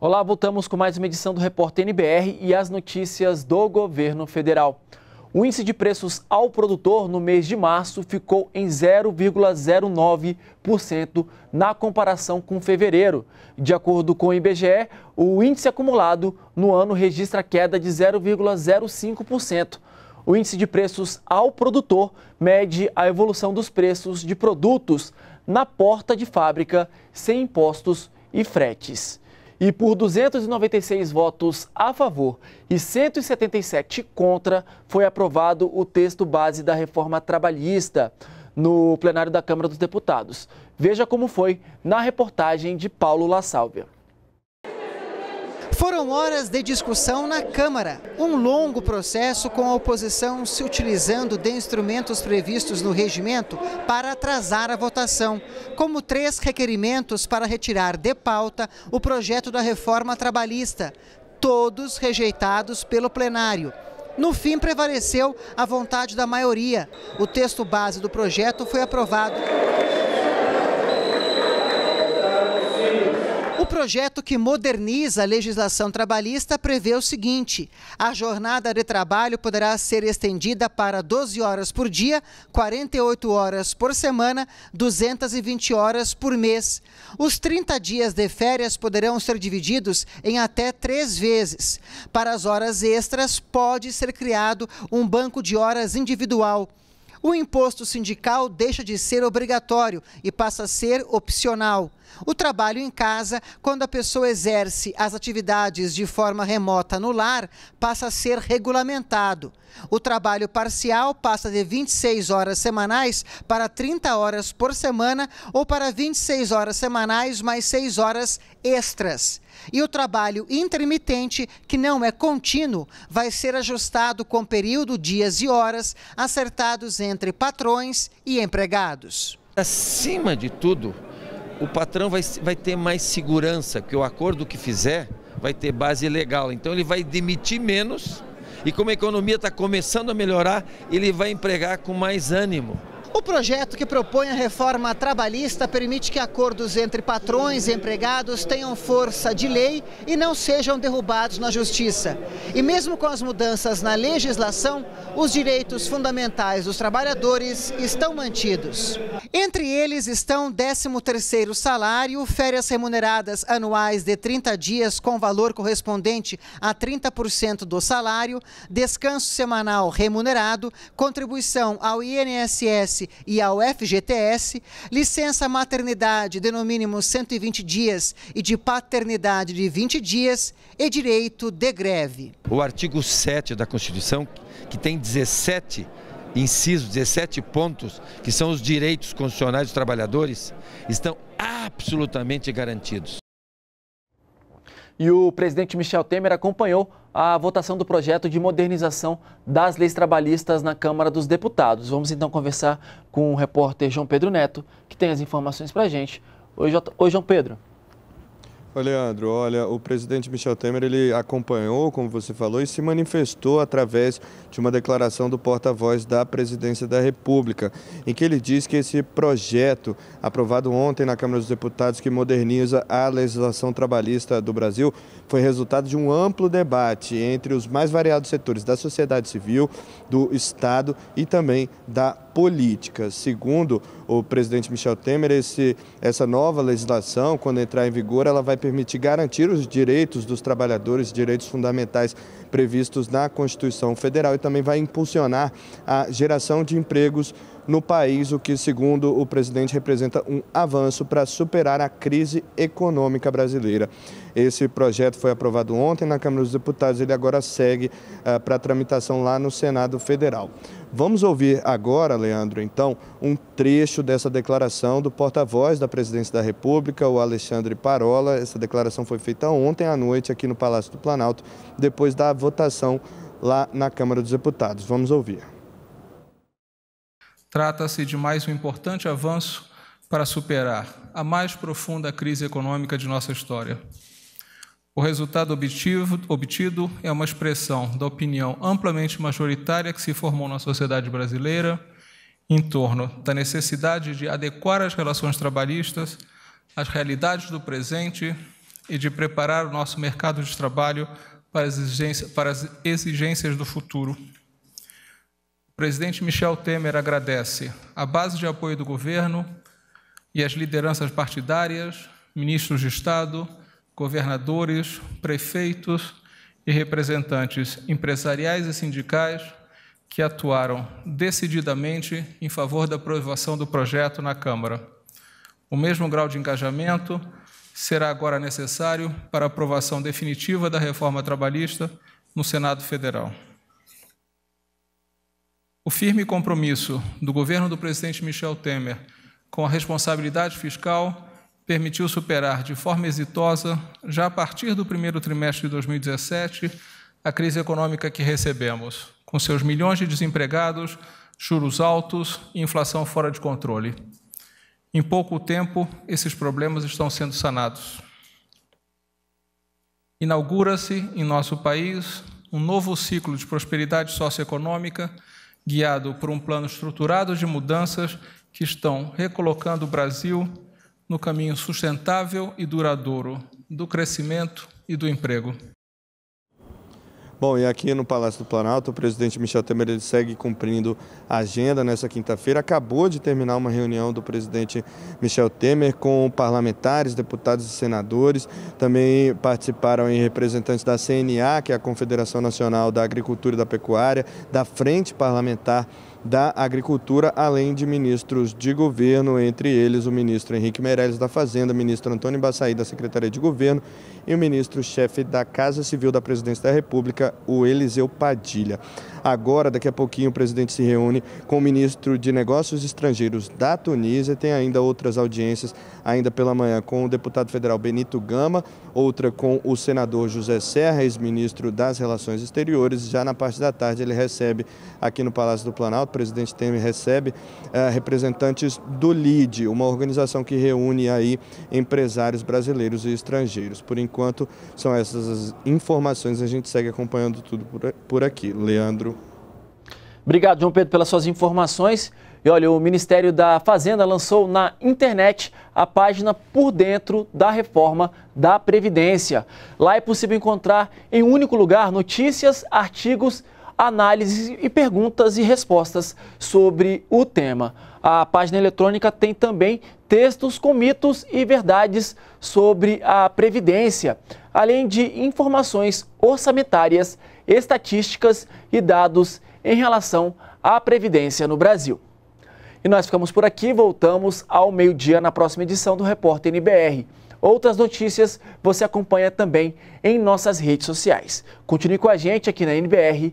Olá, voltamos com mais uma edição do Repórter NBR e as notícias do governo federal. O índice de preços ao produtor no mês de março ficou em 0,09% na comparação com fevereiro. De acordo com o IBGE, o índice acumulado no ano registra queda de 0,05%. O índice de preços ao produtor mede a evolução dos preços de produtos na porta de fábrica, sem impostos e fretes e por 296 votos a favor e 177 contra, foi aprovado o texto base da reforma trabalhista no plenário da Câmara dos Deputados. Veja como foi na reportagem de Paulo La Sálvia. Foram horas de discussão na Câmara, um longo processo com a oposição se utilizando de instrumentos previstos no regimento para atrasar a votação, como três requerimentos para retirar de pauta o projeto da reforma trabalhista, todos rejeitados pelo plenário. No fim, prevaleceu a vontade da maioria. O texto base do projeto foi aprovado. projeto que moderniza a legislação trabalhista prevê o seguinte: a jornada de trabalho poderá ser estendida para 12 horas por dia, 48 horas por semana, 220 horas por mês. Os 30 dias de férias poderão ser divididos em até três vezes. Para as horas extras, pode ser criado um banco de horas individual. O imposto sindical deixa de ser obrigatório e passa a ser opcional. O trabalho em casa, quando a pessoa exerce as atividades de forma remota no lar, passa a ser regulamentado. O trabalho parcial passa de 26 horas semanais para 30 horas por semana ou para 26 horas semanais mais 6 horas extras. E o trabalho intermitente, que não é contínuo, vai ser ajustado com período, dias e horas acertados em entre patrões e empregados. Acima de tudo, o patrão vai, vai ter mais segurança, que o acordo que fizer vai ter base legal. Então ele vai demitir menos e como a economia está começando a melhorar, ele vai empregar com mais ânimo. O projeto que propõe a reforma trabalhista permite que acordos entre patrões e empregados tenham força de lei e não sejam derrubados na justiça. E mesmo com as mudanças na legislação, os direitos fundamentais dos trabalhadores estão mantidos. Entre eles estão 13º salário, férias remuneradas anuais de 30 dias com valor correspondente a 30% do salário, descanso semanal remunerado, contribuição ao INSS e ao FGTS, licença maternidade de no mínimo 120 dias e de paternidade de 20 dias e direito de greve. O artigo 7 da Constituição, que tem 17 incisos, 17 pontos, que são os direitos constitucionais dos trabalhadores, estão absolutamente garantidos e o presidente Michel Temer acompanhou a votação do projeto de modernização das leis trabalhistas na Câmara dos Deputados. Vamos então conversar com o repórter João Pedro Neto, que tem as informações para a gente. Oi, João Pedro. Ô Leandro, olha, o presidente Michel Temer ele acompanhou, como você falou, e se manifestou através de uma declaração do porta-voz da Presidência da República, em que ele diz que esse projeto aprovado ontem na Câmara dos Deputados que moderniza a legislação trabalhista do Brasil foi resultado de um amplo debate entre os mais variados setores da sociedade civil, do Estado e também da política. Segundo o presidente Michel Temer, esse, essa nova legislação, quando entrar em vigor, ela vai permitir garantir os direitos dos trabalhadores, direitos fundamentais previstos na Constituição Federal e também vai impulsionar a geração de empregos no país, o que, segundo o presidente, representa um avanço para superar a crise econômica brasileira. Esse projeto foi aprovado ontem na Câmara dos Deputados, ele agora segue uh, para tramitação lá no Senado Federal. Vamos ouvir agora, Leandro, então, um trecho dessa declaração do porta-voz da Presidência da República, o Alexandre Parola. Essa declaração foi feita ontem à noite aqui no Palácio do Planalto, depois da votação lá na Câmara dos Deputados. Vamos ouvir. Trata-se de mais um importante avanço para superar a mais profunda crise econômica de nossa história. O resultado obtido, obtido, é uma expressão da opinião amplamente majoritária que se formou na sociedade brasileira em torno da necessidade de adequar as relações trabalhistas às realidades do presente e de preparar o nosso mercado de trabalho para as, exigências, para as exigências do futuro. O presidente Michel Temer agradece a base de apoio do governo e as lideranças partidárias, ministros de Estado, governadores, prefeitos e representantes empresariais e sindicais que atuaram decididamente em favor da aprovação do projeto na Câmara. O mesmo grau de engajamento será agora necessário para a aprovação definitiva da reforma trabalhista no Senado Federal. O firme compromisso do governo do presidente Michel Temer com a responsabilidade fiscal permitiu superar de forma exitosa, já a partir do primeiro trimestre de 2017, a crise econômica que recebemos, com seus milhões de desempregados, juros altos e inflação fora de controle. Em pouco tempo, esses problemas estão sendo sanados. Inaugura-se em nosso país um novo ciclo de prosperidade socioeconômica, guiado por um plano estruturado de mudanças que estão recolocando o Brasil no caminho sustentável e duradouro do crescimento e do emprego. Bom, e aqui no Palácio do Planalto, o presidente Michel Temer ele segue cumprindo a agenda nessa quinta-feira. Acabou de terminar uma reunião do presidente Michel Temer com parlamentares, deputados e senadores. Também participaram em representantes da CNA, que é a Confederação Nacional da Agricultura e da Pecuária, da Frente Parlamentar da Agricultura, além de ministros de governo, entre eles o ministro Henrique Meirelles da Fazenda, o ministro Antônio Bassaí da Secretaria de Governo e o ministro-chefe da Casa Civil da Presidência da República, o Eliseu Padilha. Agora, daqui a pouquinho, o presidente se reúne com o ministro de Negócios Estrangeiros da Tunísia. Tem ainda outras audiências, ainda pela manhã, com o deputado federal Benito Gama, outra com o senador José Serra, ex-ministro das Relações Exteriores. Já na parte da tarde, ele recebe aqui no Palácio do Planalto o presidente Temer recebe eh, representantes do LID, uma organização que reúne aí empresários brasileiros e estrangeiros. Por enquanto, são essas as informações, a gente segue acompanhando tudo por, por aqui. Leandro. Obrigado, João Pedro, pelas suas informações. E olha, o Ministério da Fazenda lançou na internet a página Por Dentro da Reforma da Previdência. Lá é possível encontrar em um único lugar notícias, artigos, análises e perguntas e respostas sobre o tema. A página eletrônica tem também textos com mitos e verdades sobre a Previdência, além de informações orçamentárias, estatísticas e dados em relação à Previdência no Brasil. E nós ficamos por aqui, voltamos ao meio-dia na próxima edição do Repórter NBR. Outras notícias você acompanha também em nossas redes sociais. Continue com a gente aqui na NBR